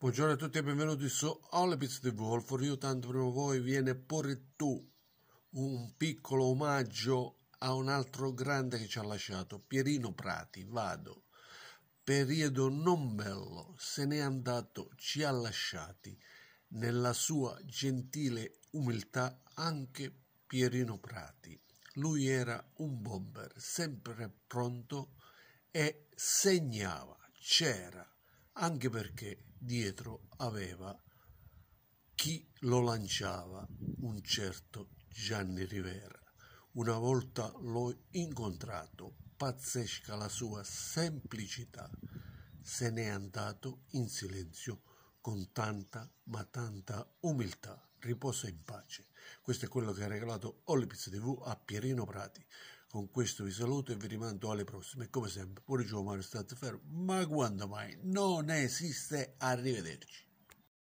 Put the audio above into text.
Buongiorno a tutti e benvenuti su Olebits di All for tanto prima o poi viene porre tu un piccolo omaggio a un altro grande che ci ha lasciato, Pierino Prati. Vado. Periodo non bello, se n'è andato, ci ha lasciati. Nella sua gentile umiltà anche Pierino Prati. Lui era un bomber, sempre pronto e segnava, c'era anche perché dietro aveva chi lo lanciava, un certo Gianni Rivera. Una volta l'ho incontrato, pazzesca la sua semplicità, se n'è andato in silenzio con tanta ma tanta umiltà. Riposa in pace. Questo è quello che ha regalato Olipizza TV a Pierino Prati. Con questo vi saluto e vi rimando alle prossime. Come sempre, pure Gio Mario state fermo, ma quando mai? Non esiste, arrivederci.